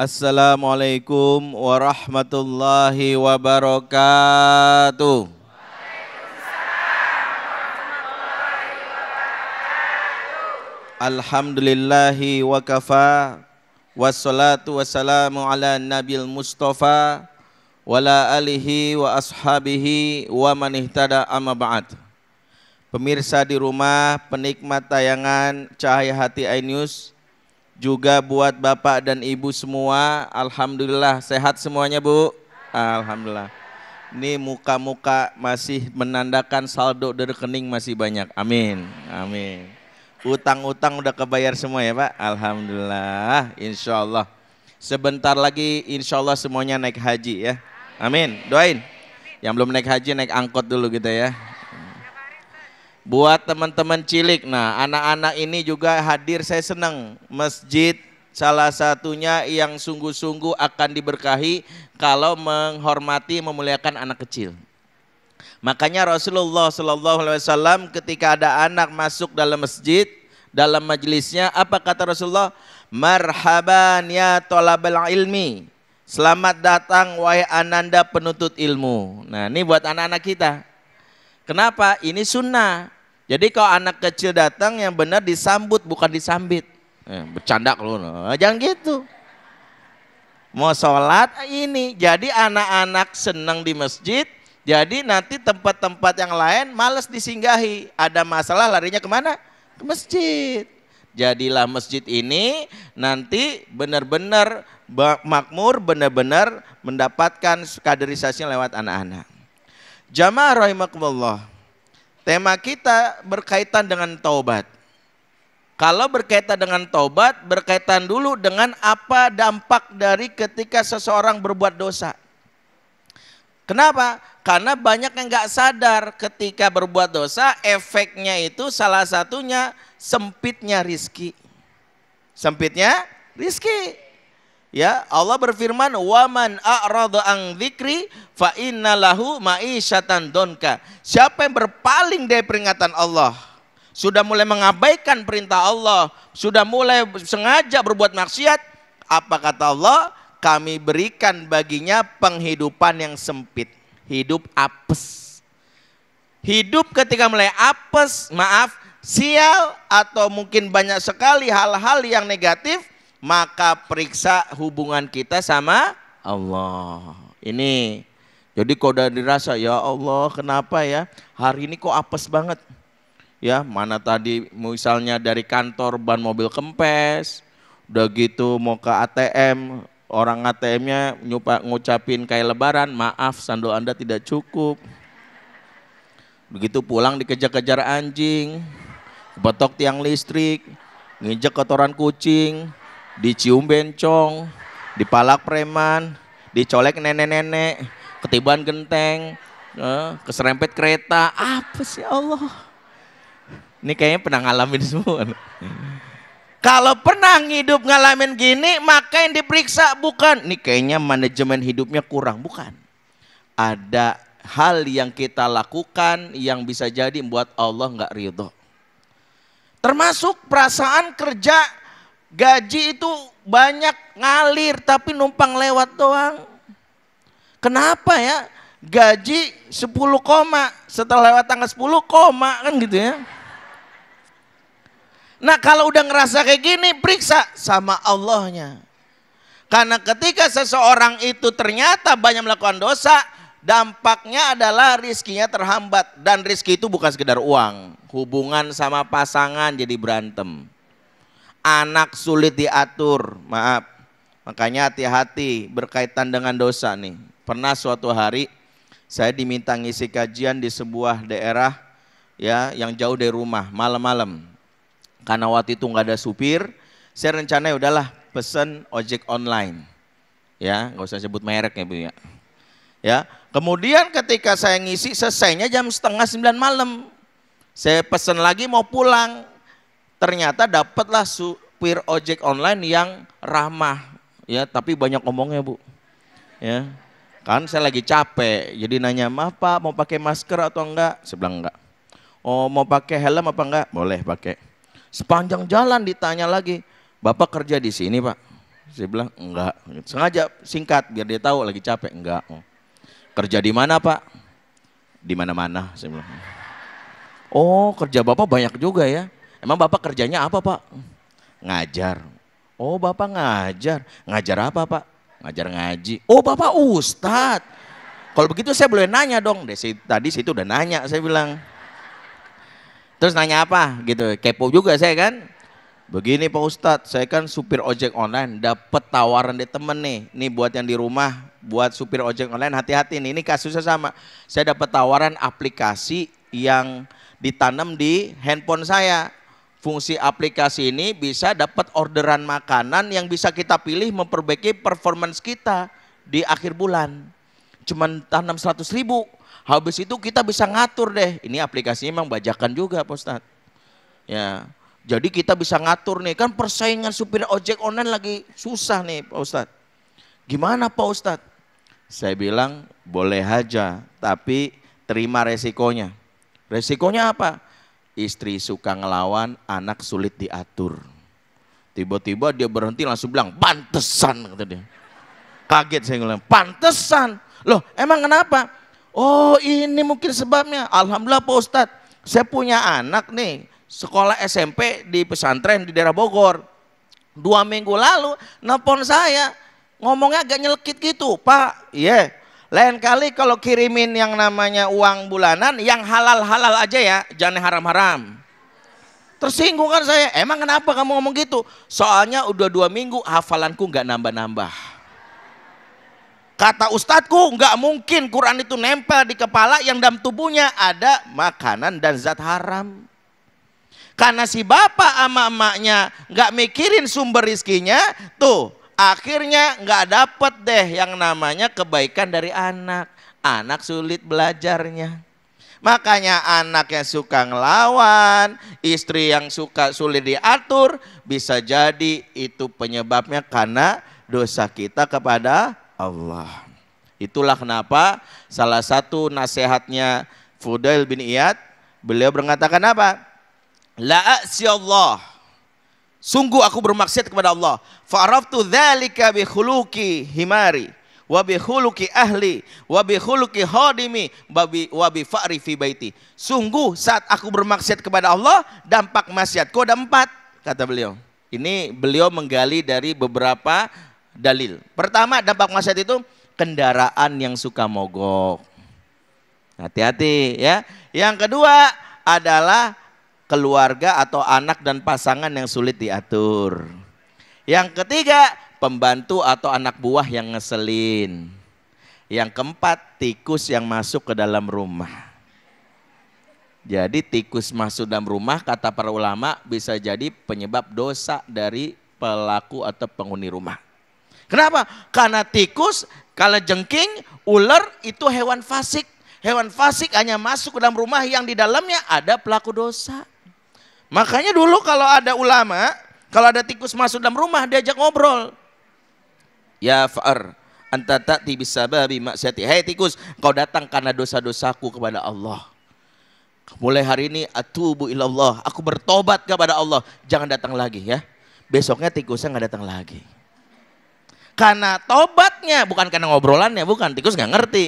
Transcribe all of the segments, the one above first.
Assalamualaikum warahmatullahi wabarakatuh. Alhamdulillahi wa kafa Wassalatu wassalamu ala nabil mustafa Wala alihi wa ashabihi wa man ihtada amma ba'd Pemirsa di rumah, penikmat tayangan Cahaya Hati iNews juga buat bapak dan ibu semua. Alhamdulillah sehat semuanya bu. Alhamdulillah. Ini muka-muka masih menandakan saldo dari rekening masih banyak. Amin. Amin. Utang-utang udah kebayar semua ya pak. Alhamdulillah. Insya Allah. Sebentar lagi insya Allah semuanya naik haji ya. Amin. Doain. Yang belum naik haji naik angkot dulu gitu ya buat teman-teman cilik. Nah, anak-anak ini juga hadir saya senang. Masjid salah satunya yang sungguh-sungguh akan diberkahi kalau menghormati memuliakan anak kecil. Makanya Rasulullah SAW ketika ada anak masuk dalam masjid dalam majelisnya apa kata Rasulullah? Marhaban ya tolabel ilmi. Selamat datang wahai ananda penuntut ilmu. Nah ini buat anak-anak kita Kenapa? Ini sunnah. Jadi kalau anak kecil datang yang benar disambut bukan disambit. Eh, bercanda lu, eh, jangan gitu. Mau sholat eh, ini, jadi anak-anak senang di masjid, jadi nanti tempat-tempat yang lain males disinggahi. Ada masalah larinya kemana? Ke masjid. Jadilah masjid ini nanti benar-benar makmur, benar-benar mendapatkan kaderisasi lewat anak-anak. Jamaah rahimakumullah. Tema kita berkaitan dengan taubat. Kalau berkaitan dengan taubat, berkaitan dulu dengan apa dampak dari ketika seseorang berbuat dosa. Kenapa? Karena banyak yang nggak sadar ketika berbuat dosa, efeknya itu salah satunya sempitnya rizki. Sempitnya rizki. Ya, Allah berfirman, "Waman a'rada ang dzikri fa innalahu ma'isyatan donka." Siapa yang berpaling dari peringatan Allah, sudah mulai mengabaikan perintah Allah, sudah mulai sengaja berbuat maksiat, apa kata Allah? Kami berikan baginya penghidupan yang sempit, hidup apes. Hidup ketika mulai apes, maaf, sial atau mungkin banyak sekali hal-hal yang negatif maka periksa hubungan kita sama Allah. Ini jadi kau udah dirasa ya Allah kenapa ya hari ini kok apes banget. Ya mana tadi misalnya dari kantor ban mobil kempes, udah gitu mau ke ATM, orang ATM-nya ngucapin kayak lebaran, maaf sandal anda tidak cukup. Begitu pulang dikejar-kejar anjing, betok tiang listrik, nginjek kotoran kucing, dicium bencong, dipalak preman, dicolek nenek-nenek, ketiban genteng, eh, keserempet kereta, apa sih Allah? Ini kayaknya pernah ngalamin semua. Kalau pernah hidup ngalamin gini, maka yang diperiksa bukan. Ini kayaknya manajemen hidupnya kurang, bukan. Ada hal yang kita lakukan yang bisa jadi membuat Allah nggak ridho. Termasuk perasaan kerja Gaji itu banyak ngalir tapi numpang lewat doang. Kenapa ya? Gaji 10 koma, setelah lewat tanggal 10 koma kan gitu ya. Nah kalau udah ngerasa kayak gini periksa sama Allahnya. Karena ketika seseorang itu ternyata banyak melakukan dosa, dampaknya adalah rizkinya terhambat. Dan rizki itu bukan sekedar uang, hubungan sama pasangan jadi berantem anak sulit diatur, maaf. Makanya hati-hati berkaitan dengan dosa nih. Pernah suatu hari saya diminta ngisi kajian di sebuah daerah ya yang jauh dari rumah malam-malam. Karena waktu itu nggak ada supir, saya rencananya udahlah pesen ojek online. Ya, nggak usah sebut merek ya Bu ya. Ya, kemudian ketika saya ngisi selesainya jam setengah sembilan malam. Saya pesen lagi mau pulang, ternyata dapatlah supir ojek online yang ramah ya tapi banyak omongnya, bu ya kan saya lagi capek jadi nanya maaf pak mau pakai masker atau enggak saya bilang enggak oh mau pakai helm apa enggak boleh pakai sepanjang jalan ditanya lagi bapak kerja di sini pak saya bilang enggak sengaja singkat biar dia tahu lagi capek enggak oh. kerja di mana pak di mana mana saya bilang oh kerja bapak banyak juga ya Emang Bapak kerjanya apa Pak? Ngajar. Oh Bapak ngajar. Ngajar apa Pak? Ngajar ngaji. Oh Bapak Ustadz. Kalau begitu saya boleh nanya dong. Desi, Tadi situ udah nanya saya bilang. Terus nanya apa gitu. Kepo juga saya kan. Begini Pak Ustadz, saya kan supir ojek online, dapat tawaran dari temen nih. Nih buat yang di rumah, buat supir ojek online hati-hati nih. Ini kasusnya sama. Saya dapat tawaran aplikasi yang ditanam di handphone saya fungsi aplikasi ini bisa dapat orderan makanan yang bisa kita pilih memperbaiki performance kita di akhir bulan. Cuman tanam 100 ribu, habis itu kita bisa ngatur deh. Ini aplikasinya memang bajakan juga Pak Ustadz. Ya, jadi kita bisa ngatur nih, kan persaingan supir ojek online lagi susah nih Pak Ustadz. Gimana Pak Ustadz? Saya bilang boleh aja, tapi terima resikonya. Resikonya apa? istri suka ngelawan, anak sulit diatur. Tiba-tiba dia berhenti langsung bilang, pantesan kata dia. Kaget saya ngelawan, pantesan. Loh emang kenapa? Oh ini mungkin sebabnya. Alhamdulillah Pak Ustadz, saya punya anak nih, sekolah SMP di pesantren di daerah Bogor. Dua minggu lalu, nelpon saya, ngomongnya agak nyelkit gitu. Pak, iya, yeah, lain kali kalau kirimin yang namanya uang bulanan, yang halal-halal aja ya, jangan haram-haram. Tersinggung kan saya, emang kenapa kamu ngomong gitu? Soalnya udah dua minggu hafalanku nggak nambah-nambah. Kata ustadku nggak mungkin Quran itu nempel di kepala yang dalam tubuhnya ada makanan dan zat haram. Karena si bapak ama emaknya nggak mikirin sumber rizkinya, tuh Akhirnya nggak dapet deh yang namanya kebaikan dari anak. Anak sulit belajarnya. Makanya anak yang suka ngelawan, istri yang suka sulit diatur, bisa jadi itu penyebabnya karena dosa kita kepada Allah. Itulah kenapa salah satu nasihatnya Fudail bin Iyad, beliau berkatakan apa? La'asyallah Sungguh aku bermaksiat kepada Allah. Fa'araftu dzalika bi khuluqi himari wa ahli wa bi khuluqi hadimi fi baiti. Sungguh saat aku bermaksiat kepada Allah, dampak maksiatku ada empat, kata beliau. Ini beliau menggali dari beberapa dalil. Pertama, dampak maksiat itu kendaraan yang suka mogok. Hati-hati ya. Yang kedua adalah keluarga atau anak dan pasangan yang sulit diatur. Yang ketiga, pembantu atau anak buah yang ngeselin. Yang keempat, tikus yang masuk ke dalam rumah. Jadi tikus masuk dalam rumah kata para ulama bisa jadi penyebab dosa dari pelaku atau penghuni rumah. Kenapa? Karena tikus, kalau jengking, ular itu hewan fasik. Hewan fasik hanya masuk ke dalam rumah yang di dalamnya ada pelaku dosa. Makanya dulu kalau ada ulama, kalau ada tikus masuk dalam rumah diajak ngobrol. Ya far, anta ta'ti bisababi maksiati. Hei tikus, kau datang karena dosa-dosaku kepada Allah. Mulai hari ini atubu ilallah, aku bertobat kepada Allah. Jangan datang lagi ya. Besoknya tikusnya nggak datang lagi. Karena tobatnya, bukan karena ngobrolannya, bukan tikus nggak ngerti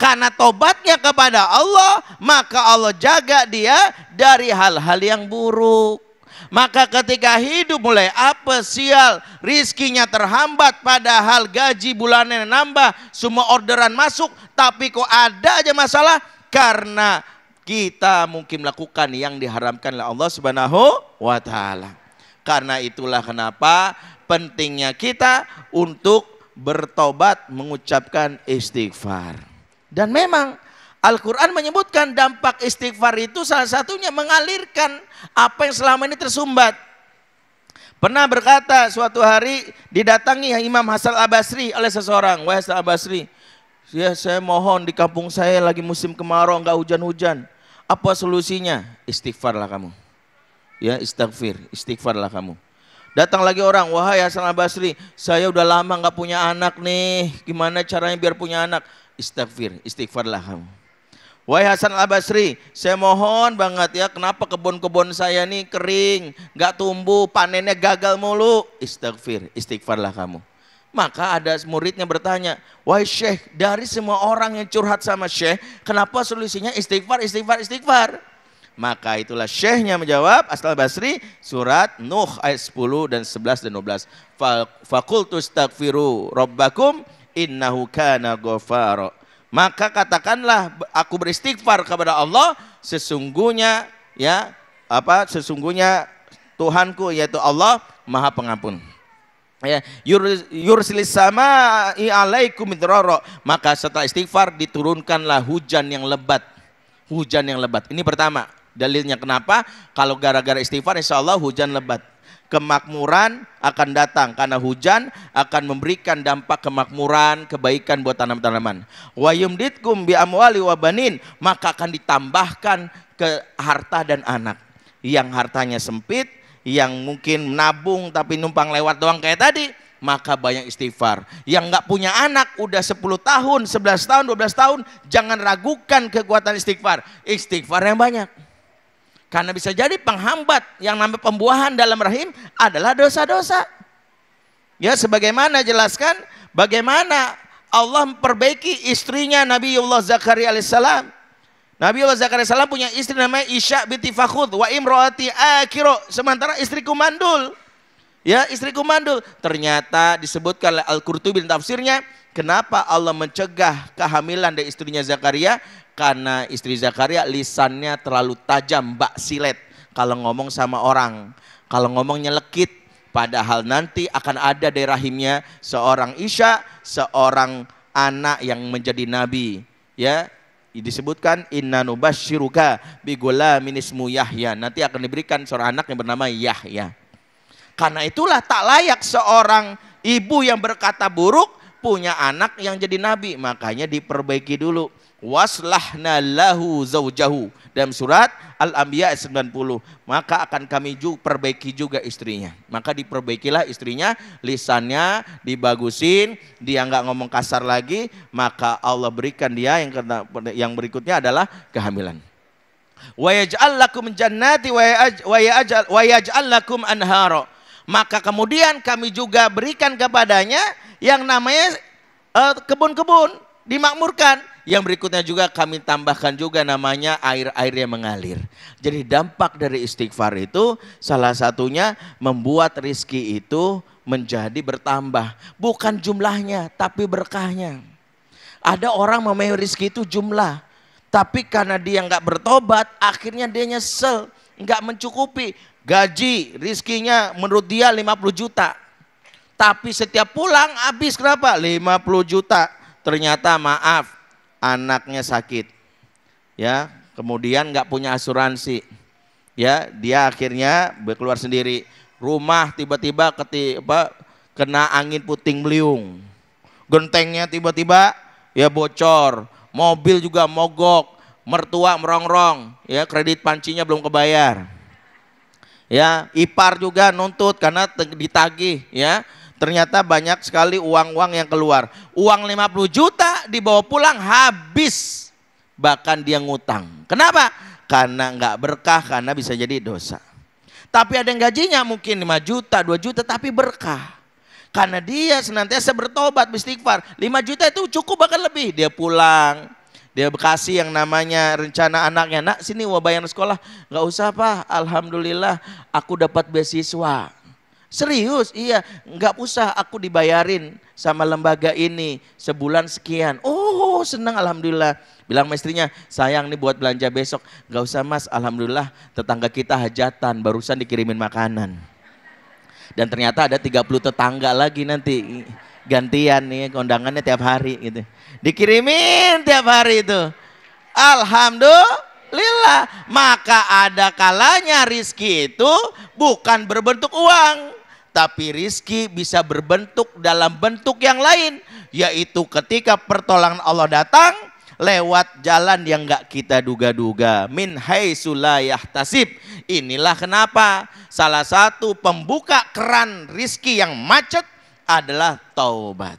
karena tobatnya kepada Allah, maka Allah jaga dia dari hal-hal yang buruk. Maka ketika hidup mulai apa sial, rizkinya terhambat padahal gaji bulannya nambah, semua orderan masuk, tapi kok ada aja masalah karena kita mungkin melakukan yang diharamkan oleh Allah Subhanahu wa taala. Karena itulah kenapa pentingnya kita untuk bertobat mengucapkan istighfar. Dan memang Al-Quran menyebutkan dampak istighfar itu salah satunya mengalirkan apa yang selama ini tersumbat. Pernah berkata suatu hari didatangi Imam Hasan Abasri oleh seseorang. Wah Hasan Abasri, ya, saya mohon di kampung saya lagi musim kemarau enggak hujan-hujan. Apa solusinya? Istighfarlah kamu. Ya istighfir, istighfarlah kamu. Datang lagi orang, wahai Hasan Abasri, saya udah lama enggak punya anak nih, gimana caranya biar punya anak? Istighfar, istighfarlah kamu. Wahai Hasan Al Basri, saya mohon banget ya, kenapa kebun-kebun saya ini kering, nggak tumbuh, panennya gagal mulu. Istighfar, istighfarlah kamu. Maka ada muridnya bertanya, wahai Syekh, dari semua orang yang curhat sama Syekh, kenapa solusinya istighfar, istighfar, istighfar? Maka itulah Syekhnya menjawab, Asal Basri, surat Nuh ayat 10 dan 11 dan 12. Fakultus takfiru rabbakum innahu kana ghafara. Maka katakanlah aku beristighfar kepada Allah sesungguhnya ya apa sesungguhnya Tuhanku yaitu Allah Maha Pengampun. Ya, yursilis sama alaikum Maka setelah istighfar diturunkanlah hujan yang lebat. Hujan yang lebat. Ini pertama dalilnya kenapa? Kalau gara-gara istighfar insya Allah hujan lebat kemakmuran akan datang karena hujan akan memberikan dampak kemakmuran, kebaikan buat tanam-tanaman. Wa yumditkum bi amwali wa banin, maka akan ditambahkan ke harta dan anak. Yang hartanya sempit, yang mungkin nabung tapi numpang lewat doang kayak tadi, maka banyak istighfar. Yang nggak punya anak udah 10 tahun, 11 tahun, 12 tahun, jangan ragukan kekuatan istighfar. Istighfar yang banyak. Karena bisa jadi penghambat yang namanya pembuahan dalam rahim adalah dosa-dosa. Ya, sebagaimana jelaskan bagaimana Allah memperbaiki istrinya Nabi Allah Zakaria alaihissalam. Nabi Allah Zakaria alaihissalam punya istri namanya Isya binti Fakhud wa imroati akiro. Sementara istriku mandul. Ya, istriku mandul. Ternyata disebutkan oleh Al-Qurtubi tafsirnya, kenapa Allah mencegah kehamilan dari istrinya Zakaria? karena istri Zakaria lisannya terlalu tajam, bak silet kalau ngomong sama orang. Kalau ngomongnya nyelekit, padahal nanti akan ada di rahimnya seorang Isya, seorang anak yang menjadi nabi. Ya, disebutkan inna nubashiruka bi minismu Yahya. Nanti akan diberikan seorang anak yang bernama Yahya. Karena itulah tak layak seorang ibu yang berkata buruk punya anak yang jadi nabi. Makanya diperbaiki dulu waslahna lahu zaujahu dalam surat Al-Anbiya 90 maka akan kami juga perbaiki juga istrinya maka diperbaikilah istrinya lisannya dibagusin dia nggak ngomong kasar lagi maka Allah berikan dia yang kena, yang berikutnya adalah kehamilan wa yaj'al lakum jannati wa yaj'al wa lakum anhara maka kemudian kami juga berikan kepadanya yang namanya eh, kebun-kebun uh, dimakmurkan yang berikutnya juga kami tambahkan juga namanya air-air yang mengalir. Jadi dampak dari istighfar itu salah satunya membuat rizki itu menjadi bertambah. Bukan jumlahnya tapi berkahnya. Ada orang memiliki rizki itu jumlah. Tapi karena dia nggak bertobat akhirnya dia nyesel. Nggak mencukupi. Gaji rizkinya menurut dia 50 juta. Tapi setiap pulang habis kenapa? 50 juta. Ternyata maaf anaknya sakit, ya kemudian nggak punya asuransi, ya dia akhirnya keluar sendiri. Rumah tiba-tiba ketiba kena angin puting beliung, gentengnya tiba-tiba ya bocor, mobil juga mogok, mertua merongrong, ya kredit pancinya belum kebayar. Ya, ipar juga nuntut karena ditagih, ya Ternyata banyak sekali uang-uang yang keluar. Uang 50 juta dibawa pulang habis. Bahkan dia ngutang. Kenapa? Karena nggak berkah, karena bisa jadi dosa. Tapi ada yang gajinya mungkin 5 juta, 2 juta, tapi berkah. Karena dia senantiasa bertobat, beristighfar. 5 juta itu cukup bahkan lebih. Dia pulang, dia kasih yang namanya rencana anaknya. Nak sini wah bayar sekolah. nggak usah pak, Alhamdulillah aku dapat beasiswa Serius, iya. Enggak usah aku dibayarin sama lembaga ini sebulan sekian. Oh, senang Alhamdulillah. Bilang sama istrinya, sayang nih buat belanja besok. Enggak usah mas, Alhamdulillah tetangga kita hajatan, barusan dikirimin makanan. Dan ternyata ada 30 tetangga lagi nanti. Gantian nih, kondangannya tiap hari gitu. Dikirimin tiap hari itu. Alhamdulillah lillah maka ada kalanya rizki itu bukan berbentuk uang tapi rizki bisa berbentuk dalam bentuk yang lain, yaitu ketika pertolongan Allah datang lewat jalan yang gak kita duga-duga. Min haisulayah tasib. Inilah kenapa salah satu pembuka keran rizki yang macet adalah taubat.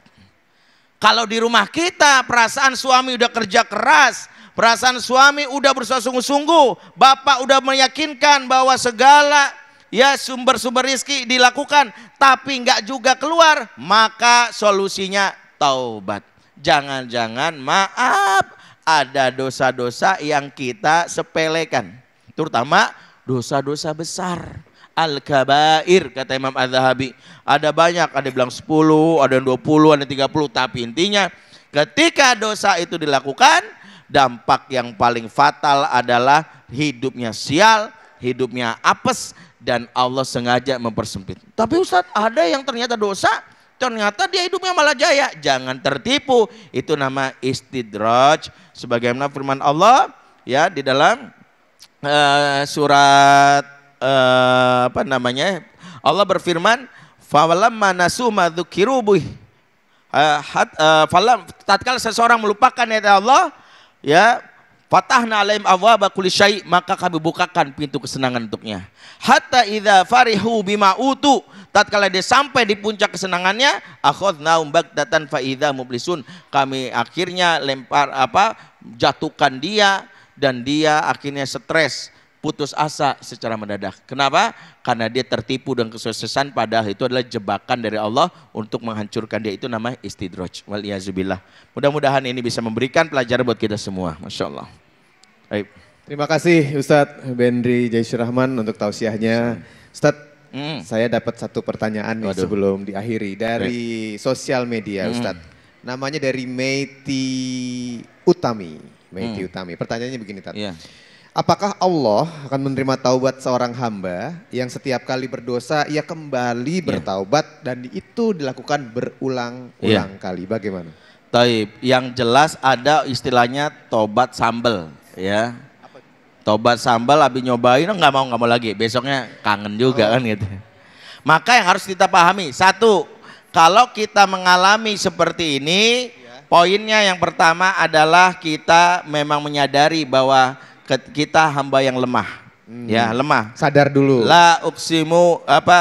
Kalau di rumah kita perasaan suami udah kerja keras, perasaan suami udah bersungguh sungguh bapak udah meyakinkan bahwa segala ya sumber-sumber rizki dilakukan, tapi nggak juga keluar, maka solusinya taubat. Jangan-jangan maaf ada dosa-dosa yang kita sepelekan, terutama dosa-dosa besar. Al-Kabair kata Imam al zahabi Ada banyak, ada bilang 10, ada yang 20, ada yang 30, tapi intinya ketika dosa itu dilakukan, dampak yang paling fatal adalah hidupnya sial, hidupnya apes, dan Allah sengaja mempersempit. Tapi Ustaz, ada yang ternyata dosa, ternyata dia hidupnya malah jaya. Jangan tertipu. Itu nama istidraj. Sebagaimana firman Allah ya di dalam uh, surat uh, apa namanya? Allah berfirman, "Fawalamma nasu ma dzukirubuh." Uh, eh, uh, falam tatkala seseorang melupakan ayat Allah, ya Fatahna alaihim abwaaba kulli syai, maka kami bukakan pintu kesenangan untuknya. Hatta idza farihu bima utu, tatkala dia sampai di puncak kesenangannya, akhadnaum bagdatan fa idza mublisun, kami akhirnya lempar apa? jatuhkan dia dan dia akhirnya stres putus asa secara mendadak. Kenapa? Karena dia tertipu dengan kesuksesan padahal itu adalah jebakan dari Allah untuk menghancurkan dia. Itu namanya istidroj. Waliyazubillah. Mudah-mudahan ini bisa memberikan pelajaran buat kita semua. Masya Allah. Baik. Terima kasih Ustadz Bendri Jaisir Rahman untuk tausiahnya. Ustadz, mm. saya dapat satu pertanyaan nih Waduh. sebelum diakhiri dari Baik. sosial media mm. Ustadz. Namanya dari Meiti Utami. Meiti mm. Utami. Pertanyaannya begini Tat. Yeah. Apakah Allah akan menerima taubat seorang hamba yang setiap kali berdosa ia kembali yeah. bertaubat dan itu dilakukan berulang-ulang yeah. kali? Bagaimana? Taib, yang jelas ada istilahnya tobat sambel ya tobat sambal habis nyobain nggak mau nggak mau lagi besoknya kangen juga oh. kan gitu maka yang harus kita pahami satu kalau kita mengalami seperti ini ya. poinnya yang pertama adalah kita memang menyadari bahwa kita hamba yang lemah hmm. ya lemah sadar dulu la uksimu apa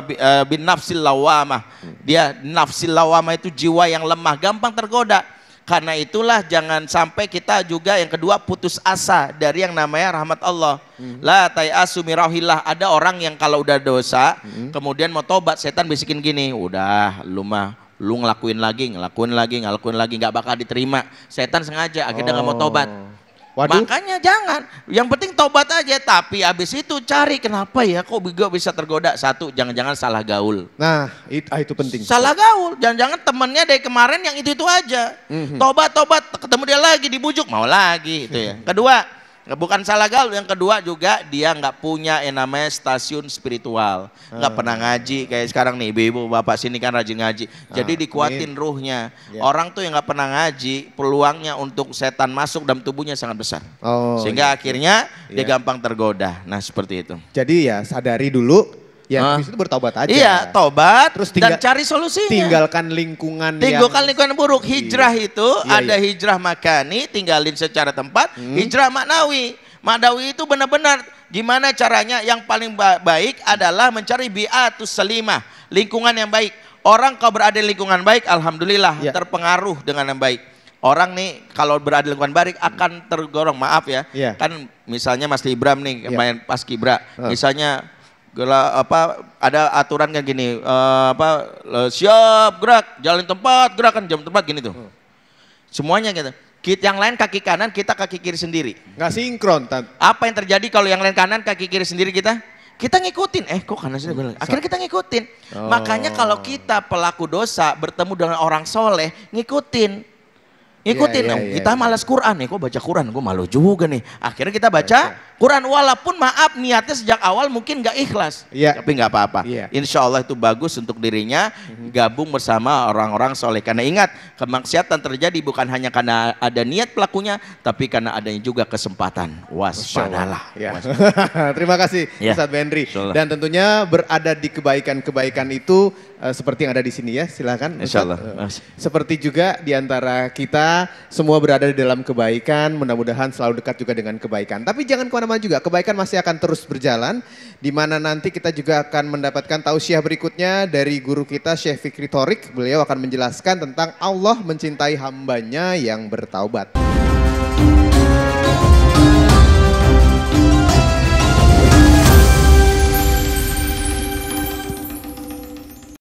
uh, eh, bin eh, nafsil lawamah hmm. dia nafsil lawamah itu jiwa yang lemah gampang tergoda karena itulah jangan sampai kita juga yang kedua putus asa dari yang namanya rahmat Allah. Hmm. La tayasu mirahillah. Ada orang yang kalau udah dosa, hmm. kemudian mau tobat, setan bisikin gini, udah lu mah lu ngelakuin lagi, ngelakuin lagi, ngelakuin lagi, nggak bakal diterima. Setan sengaja akhirnya nggak mau tobat. Oh. Waduh. Makanya jangan. Yang penting tobat aja. Tapi habis itu cari kenapa ya kok Bigo bisa tergoda. Satu, jangan-jangan salah gaul. Nah, itu, ah, itu penting. Salah gaul. Jangan-jangan temennya dari kemarin yang itu-itu aja. Mm -hmm. Tobat, tobat. Ketemu dia lagi dibujuk. Mau lagi. Itu ya. Kedua, bukan salah gaul yang kedua juga dia nggak punya yang namanya stasiun spiritual nggak hmm. pernah ah. ngaji kayak sekarang nih ibu-ibu bapak sini kan rajin ngaji ah, jadi hmm. dikuatin ruhnya yeah. orang tuh yang nggak pernah ngaji peluangnya untuk setan masuk dalam tubuhnya sangat besar oh, sehingga yeah. akhirnya yeah. dia iya. gampang tergoda nah seperti itu jadi ya sadari dulu Ya, huh? itu bertobat aja. Iya, tobat terus tinggal, dan cari solusinya. Tinggalkan lingkungan Tinggalkan yang... lingkungan buruk. Hijrah iya. itu iya, ada iya. hijrah makani, tinggalin secara tempat, hmm. hijrah maknawi. Maknawi itu benar-benar gimana caranya yang paling baik adalah mencari biatus selimah, lingkungan yang baik. Orang kalau berada di lingkungan baik, alhamdulillah iya. terpengaruh dengan yang baik orang nih kalau berada di lingkungan baik akan tergorong maaf ya Iya. kan misalnya Mas Ibram nih yeah. main pas kibra uh. misalnya gila, apa ada aturan kayak gini uh, apa eh, siap gerak jalan tempat gerakan jam tempat gini tuh hmm. semuanya gitu kita yang lain kaki kanan kita kaki kiri sendiri nggak sinkron tan. apa yang terjadi kalau yang lain kanan kaki kiri sendiri kita kita ngikutin eh kok kanan sini hmm. akhirnya kita ngikutin oh. makanya kalau kita pelaku dosa bertemu dengan orang soleh ngikutin Iya, Ikutin, yeah, yeah, yeah, kita malas Quran nih, kok baca Quran, gue malu juga nih. Akhirnya kita baca Quran walaupun maaf niatnya sejak awal mungkin gak ikhlas, yeah. tapi gak apa-apa. Yeah. Insya Allah itu bagus untuk dirinya mhm. gabung bersama orang-orang soleh. Karena ingat kemaksiatan terjadi bukan hanya karena ada niat pelakunya, tapi karena adanya juga kesempatan. Waspadalah. Yeah. Iya. Waspadalah. Terima kasih yeah. Ustaz Benri. Dan tentunya berada di kebaikan-kebaikan itu uh, seperti yang ada di sini ya. Silakan. Insya Allah. Uh, eh, seperti juga di antara kita semua berada di dalam kebaikan, mudah-mudahan selalu dekat juga dengan kebaikan. Tapi jangan kemana-mana juga, kebaikan masih akan terus berjalan, di mana nanti kita juga akan mendapatkan tausiah berikutnya dari guru kita Syekh Fikri Torik. Beliau akan menjelaskan tentang Allah mencintai hambanya yang bertaubat.